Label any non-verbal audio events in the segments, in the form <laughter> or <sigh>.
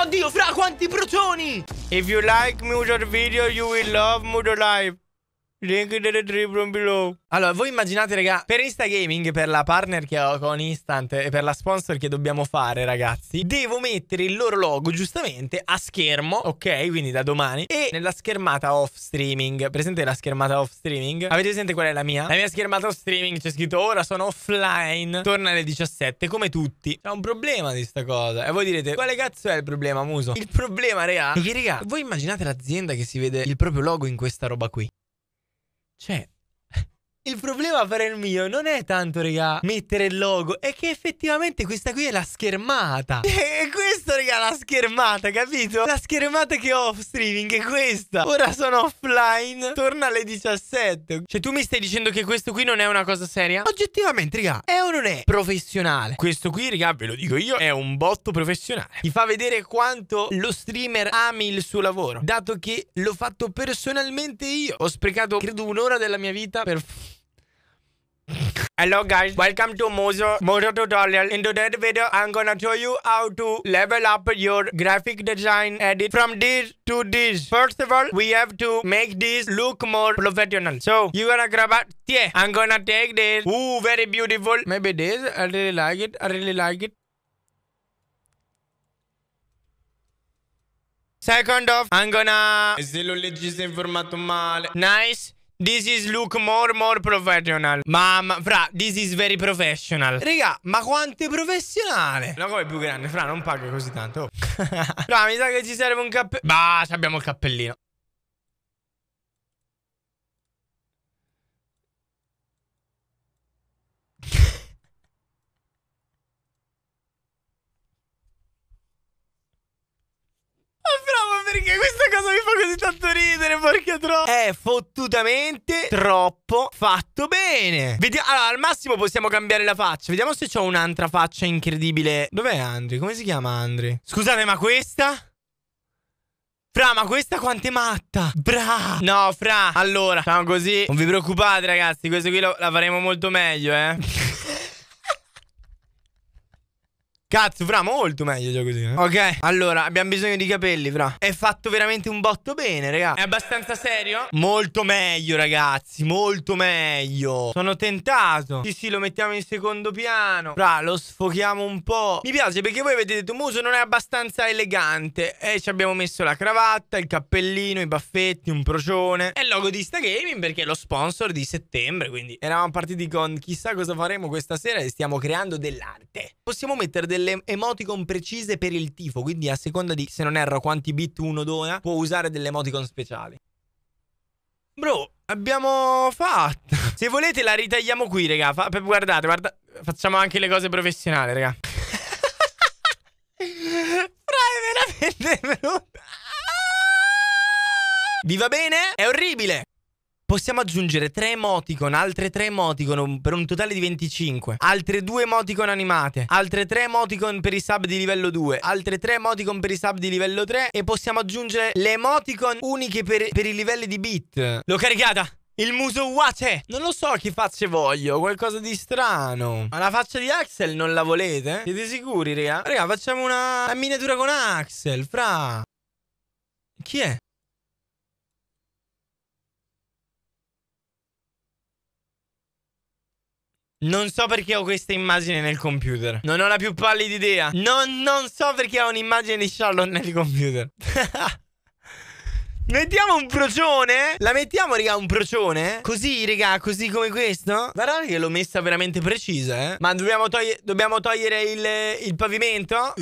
Oddio, fra quanti protoni! If you like Moodle video, you will love Moodle Live. Link delle tree from below. Allora, voi immaginate, raga, per Insta Gaming, per la partner che ho con Instant e per la sponsor che dobbiamo fare, ragazzi, devo mettere il loro logo giustamente a schermo, ok? Quindi da domani. E nella schermata off streaming, presente la schermata off streaming? Avete presente qual è la mia? La mia schermata off streaming c'è scritto ora sono offline, torna alle 17, come tutti. C'è un problema di sta cosa. E voi direte, quale cazzo è il problema, muso? Il problema, raga, è che, raga, voi immaginate l'azienda che si vede il proprio logo in questa roba qui. Chat Il problema per il mio non è tanto, raga, mettere il logo, è che effettivamente questa qui è la schermata. E <laughs> questo, raga, è la schermata, capito? La schermata che ho off streaming è questa. Ora sono offline, torna alle 17. Cioè, tu mi stai dicendo che questo qui non è una cosa seria? Oggettivamente, raga, è o non è professionale? Questo qui, raga, ve lo dico io, è un botto professionale. Ti fa vedere quanto lo streamer ami il suo lavoro, dato che l'ho fatto personalmente io. Ho sprecato, credo, un'ora della mia vita per... Hello guys, welcome to Mozo Mozo tutorial. In today's video, I'm gonna show you how to level up your graphic design edit from this to this. First of all, we have to make this look more professional. So you gonna grab a yeah. I'm gonna take this. Ooh, very beautiful. Maybe this. I really like it. I really like it. Second off, I'm gonna. Nice. This is look more more professional Mamma Fra this is very professional Raga ma quanto è professionale La cosa è più grande Fra non paga così tanto oh. <laughs> Fra mi sa che ci serve un cappello Basta, abbiamo il cappellino perché questa cosa mi fa così tanto ridere, porca troppo. È fottutamente troppo fatto bene. Vediamo, allora, al massimo possiamo cambiare la faccia. Vediamo se ho un'altra faccia incredibile. Dov'è Andri? Come si chiama Andri? Scusate, ma questa? Fra, ma questa quant'è matta? Bra! No, fra. Allora, facciamo così. Non vi preoccupate, ragazzi. Questa qui lo, la faremo molto meglio, eh. <laughs> Cazzo, fra, molto meglio già così. Eh? Ok, allora, abbiamo bisogno di capelli, fra. È fatto veramente un botto bene, raga. È abbastanza serio? Molto meglio, ragazzi, molto meglio. Sono tentato. Sì, sì, lo mettiamo in secondo piano. Fra, lo sfochiamo un po'. Mi piace perché voi avete detto, muso non è abbastanza elegante. E ci abbiamo messo la cravatta, il cappellino, i baffetti, un procione. È il logo di Sta Gaming perché è lo sponsor di settembre, quindi eravamo partiti con chissà cosa faremo questa sera e stiamo creando dell'arte. Possiamo mettere delle delle emoticon precise per il tifo, quindi a seconda di, se non erro, quanti bit uno dona, eh, può usare delle emoticon speciali. Bro, abbiamo fatto. Se volete la ritagliamo qui, raga. Fa guardate, guarda facciamo anche le cose professionali, raga. <laughs> Fra è veramente venuta. Vi va bene? È orribile possiamo aggiungere 3 emoticon, altre 3 emoticon per un totale di 25, altre 2 emoticon animate, altre 3 emoticon per i sub di livello 2, altre 3 emoticon per i sub di livello 3 e possiamo aggiungere le emoticon uniche per, per i livelli di beat. L'ho caricata! Il muso Wate! Non lo so che facce voglio, qualcosa di strano. Ma la faccia di Axel non la volete? Siete sicuri, raga? Raga, facciamo una miniatura con Axel, fra. Chi è? Non so perché ho questa immagine nel computer. Non ho la più pallida idea. Non, non so perché ho un'immagine di Charlotte nel computer. <laughs> Mettiamo un procione? La mettiamo, raga, un procione? Così, raga, così come questo? Guardate che l'ho messa veramente precisa, eh. Ma dobbiamo, toglie dobbiamo togliere il, il pavimento?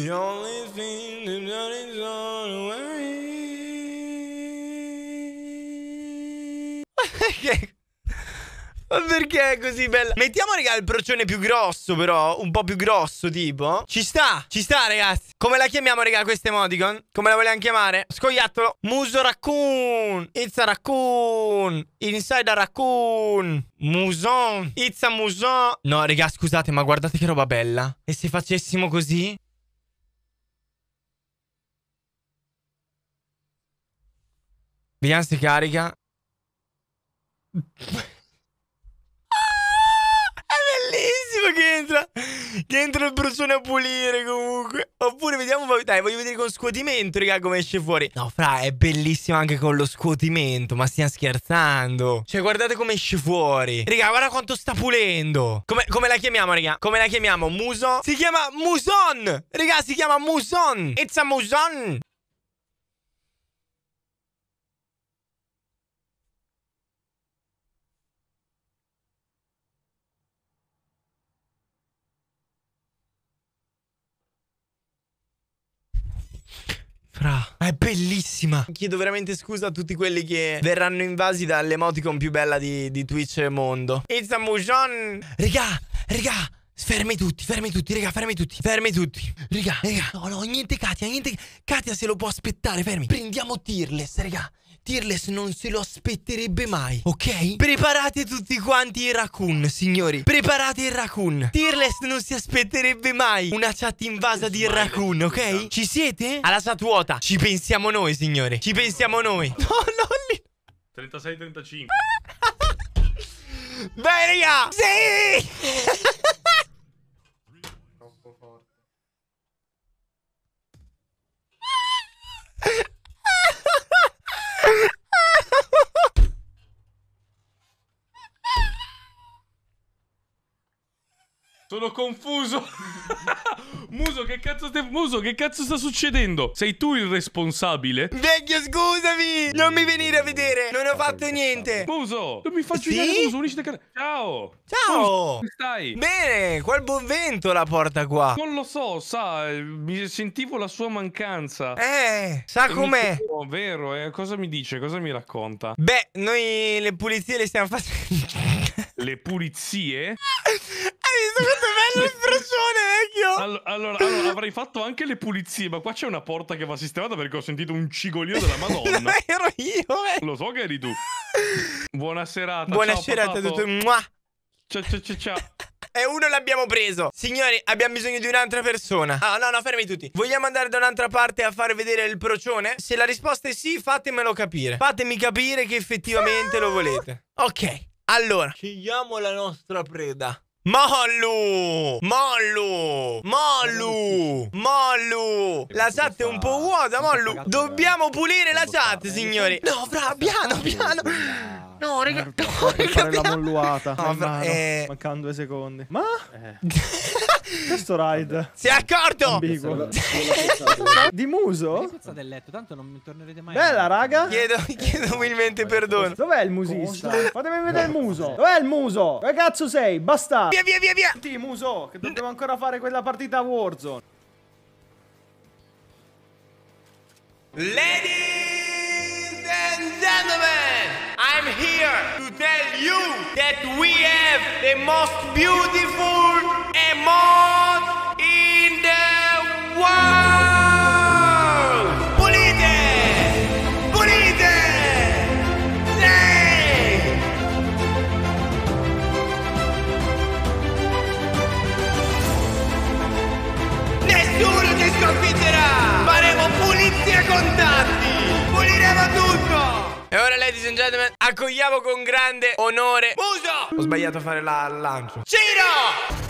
The <laughs> Ma perché è così bella? Mettiamo, raga, il procione più grosso, però. Un po' più grosso, tipo. Ci sta, ci sta, ragazzi. Come la chiamiamo, raga, questa emoticon? Come la vogliamo chiamare? Scoiattolo. Muso raccoon. It's a raccoon. Inside a raccoon. Muson. It's a muson. No, raga, scusate, ma guardate che roba bella. E se facessimo così? Vediamo se carica. Dentro il brucione a pulire comunque. Oppure vediamo, dai, voglio vedere con scuotimento, raga, come esce fuori. No, fra, è bellissimo anche con lo scuotimento, ma stiamo scherzando. Cioè, guardate come esce fuori. Raga, guarda quanto sta pulendo. Come, come la chiamiamo, raga? Come la chiamiamo? Muso? Si chiama Muson. Raga, si chiama Muson. It's a Muson. terra. È bellissima. Chiedo veramente scusa a tutti quelli che verranno invasi dall'emoticon più bella di, di Twitch mondo. It's a Mujon. Regà, regà, Fermi tutti, fermi tutti, raga, fermi tutti, fermi tutti. Raga, raga, no, no, niente Katia, niente. Katia se lo può aspettare, fermi. Prendiamo Tirless, raga. Tirless non se lo aspetterebbe mai, ok? Preparate tutti quanti il raccoon, signori. Preparate il raccoon. Tirless non si aspetterebbe mai una chat invasa di raccoon, ok? Ci siete? Alla chat vuota. Ci pensiamo noi, signore. Ci pensiamo noi. No, no, lì. 36-35. Beh, raga. Sì! <laughs> Sono confuso. <laughs> Muso che, te... Muso, che cazzo sta succedendo? Sei tu il responsabile? Vecchio, scusami! Non mi venire a vedere! Non ho fatto niente! Muso! Non mi faccio sì? niente, Muso, unisci canale! Ciao! Ciao! Come stai? Bene! Qual buon vento la porta qua? Non lo so, sa, mi sentivo la sua mancanza. Eh, sa com'è? Oh, vero, eh, cosa mi dice? Cosa mi racconta? Beh, noi le pulizie le stiamo facendo... le pulizie? <laughs> secondo me è l'espressione, vecchio. All- allora, allora, avrei fatto anche le pulizie, ma qua c'è una porta che va sistemata perché ho sentito un cigolio della <laughs> Madonna. no, ero io, eh. Lo so che eri tu. Buona serata. Buona ciao, serata a tutti. Ciao, ciao, ciao, ciao. E uno l'abbiamo preso Signori abbiamo bisogno di un'altra persona Ah no no fermi tutti Vogliamo andare da un'altra parte a far vedere il procione? Se la risposta è sì fatemelo capire Fatemi capire che effettivamente lo volete Ok allora Scegliamo la nostra preda Mollu! Mollu! Mollu! Mollu! La chat è un po' vuota, Mollu! Dobbiamo pulire la chat, signori! No, fra, piano, piano! No, raga, no, raga. No, la molluata. No, mano, eh... Mancano due secondi. Ma? Eh. <laughs> Questo ride. Si è accorto? Ambiguo. <laughs> Di muso? Che del letto, tanto non tornerete mai. Bella, raga. Chiedo, chiedo umilmente perdono. Dov'è il musista? Fatemi vedere il muso. Dov'è il muso? Che cazzo sei? Basta. Via, via, via, via. Senti, muso, che dobbiamo ancora fare quella partita Warzone. Lady here to tell you that we have the most beautiful among Allora, ladies and gentlemen, accogliamo con grande onore Muso! Ho sbagliato a fare la lancio Ciro!